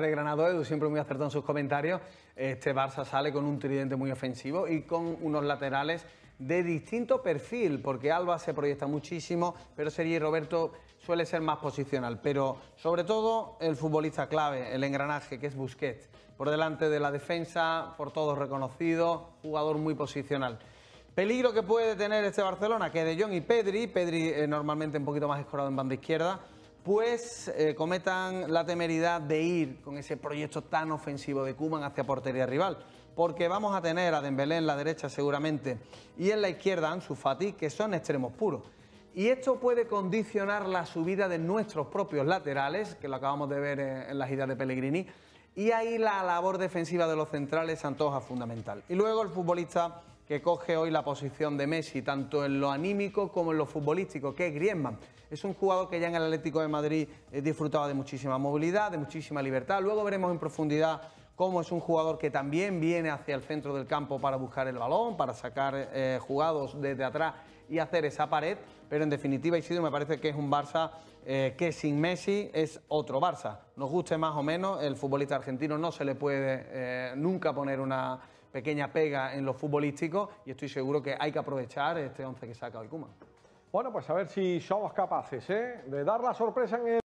de Granado, siempre muy acertado en sus comentarios. Este Barça sale con un tridente muy ofensivo y con unos laterales de distinto perfil, porque Alba se proyecta muchísimo, pero Sergi Roberto suele ser más posicional. Pero sobre todo el futbolista clave, el engranaje, que es Busquets. Por delante de la defensa, por todos reconocido, jugador muy posicional. Peligro que puede tener este Barcelona, que De John y Pedri, Pedri eh, normalmente un poquito más escorado en banda izquierda, pues eh, cometan la temeridad de ir con ese proyecto tan ofensivo de Cuman hacia portería rival. Porque vamos a tener a Dembélé en la derecha seguramente y en la izquierda Ansu Fati, que son extremos puros. Y esto puede condicionar la subida de nuestros propios laterales, que lo acabamos de ver en, en la gira de Pellegrini, y ahí la labor defensiva de los centrales se antoja fundamental. Y luego el futbolista que coge hoy la posición de Messi, tanto en lo anímico como en lo futbolístico, que es Griezmann. Es un jugador que ya en el Atlético de Madrid eh, disfrutaba de muchísima movilidad, de muchísima libertad. Luego veremos en profundidad cómo es un jugador que también viene hacia el centro del campo para buscar el balón, para sacar eh, jugados desde atrás y hacer esa pared, pero en definitiva Isidro me parece que es un Barça eh, que sin Messi es otro Barça. Nos guste más o menos, el futbolista argentino no se le puede eh, nunca poner una pequeña pega en lo futbolístico y estoy seguro que hay que aprovechar este once que saca el Kuma. Bueno, pues a ver si somos capaces de dar la sorpresa en el...